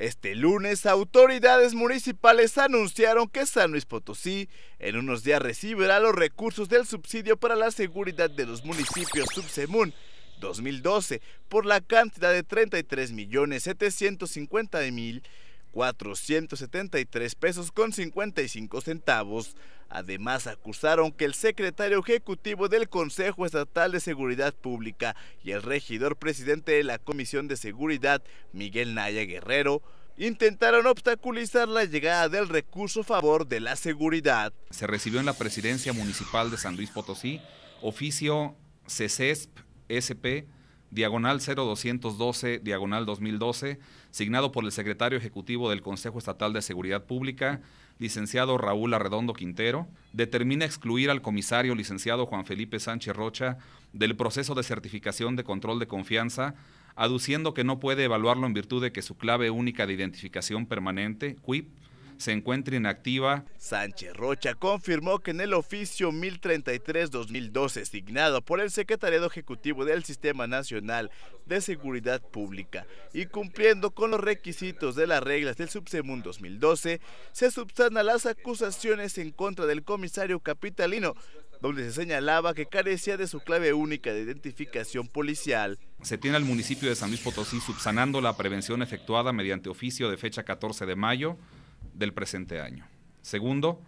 Este lunes, autoridades municipales anunciaron que San Luis Potosí en unos días recibirá los recursos del subsidio para la seguridad de los municipios Subsemun 2012 por la cantidad de 33.750.000 millones mil 473 pesos con 55 centavos. Además, acusaron que el secretario ejecutivo del Consejo Estatal de Seguridad Pública y el regidor presidente de la Comisión de Seguridad, Miguel Naya Guerrero, intentaron obstaculizar la llegada del recurso a favor de la seguridad. Se recibió en la presidencia municipal de San Luis Potosí oficio CESESP SP diagonal 0212, diagonal 2012, signado por el secretario ejecutivo del Consejo Estatal de Seguridad Pública, licenciado Raúl Arredondo Quintero, determina excluir al comisario licenciado Juan Felipe Sánchez Rocha del proceso de certificación de control de confianza, aduciendo que no puede evaluarlo en virtud de que su clave única de identificación permanente, CUIP, se encuentra inactiva. Sánchez Rocha confirmó que en el oficio 1033-2012 designado por el Secretariado Ejecutivo del Sistema Nacional de Seguridad Pública y cumpliendo con los requisitos de las reglas del subsemun 2012, se subsana las acusaciones en contra del comisario capitalino donde se señalaba que carecía de su clave única de identificación policial. Se tiene al municipio de San Luis Potosí subsanando la prevención efectuada mediante oficio de fecha 14 de mayo del presente año. Segundo,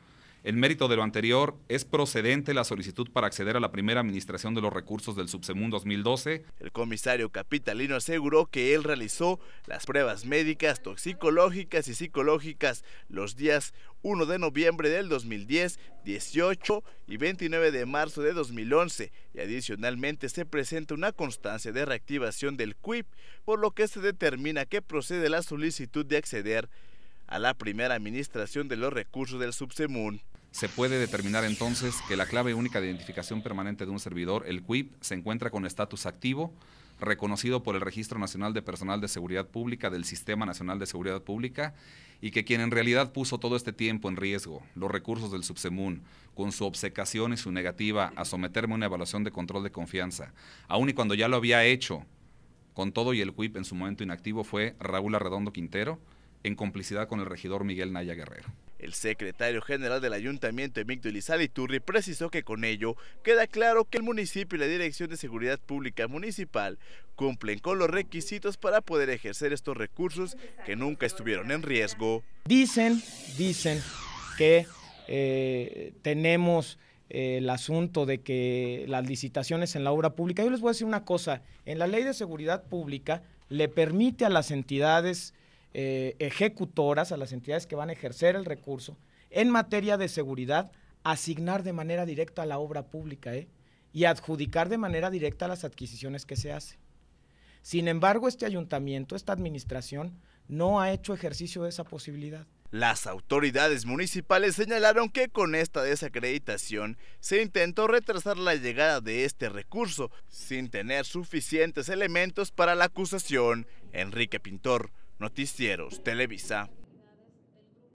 el mérito de lo anterior, es procedente la solicitud para acceder a la primera administración de los recursos del Subsemun 2012. El comisario capitalino aseguró que él realizó las pruebas médicas, toxicológicas y psicológicas los días 1 de noviembre del 2010, 18 y 29 de marzo de 2011 y adicionalmente se presenta una constancia de reactivación del CUIP, por lo que se determina que procede la solicitud de acceder a la primera administración de los recursos del subsemún. Se puede determinar entonces que la clave única de identificación permanente de un servidor, el CUIP, se encuentra con estatus activo, reconocido por el Registro Nacional de Personal de Seguridad Pública del Sistema Nacional de Seguridad Pública y que quien en realidad puso todo este tiempo en riesgo, los recursos del subsemún, con su obsecación y su negativa a someterme a una evaluación de control de confianza, aun y cuando ya lo había hecho con todo y el CUIP en su momento inactivo, fue Raúl Arredondo Quintero, en complicidad con el regidor Miguel Naya Guerrero. El secretario general del ayuntamiento, Emilio Elizalde Turri precisó que con ello queda claro que el municipio y la Dirección de Seguridad Pública Municipal cumplen con los requisitos para poder ejercer estos recursos que nunca estuvieron en riesgo. Dicen, dicen que eh, tenemos eh, el asunto de que las licitaciones en la obra pública, yo les voy a decir una cosa, en la ley de seguridad pública le permite a las entidades eh, ejecutoras, a las entidades que van a ejercer el recurso, en materia de seguridad, asignar de manera directa a la obra pública ¿eh? y adjudicar de manera directa las adquisiciones que se hacen. Sin embargo, este ayuntamiento, esta administración, no ha hecho ejercicio de esa posibilidad. Las autoridades municipales señalaron que con esta desacreditación se intentó retrasar la llegada de este recurso sin tener suficientes elementos para la acusación. Enrique Pintor, Noticieros Televisa.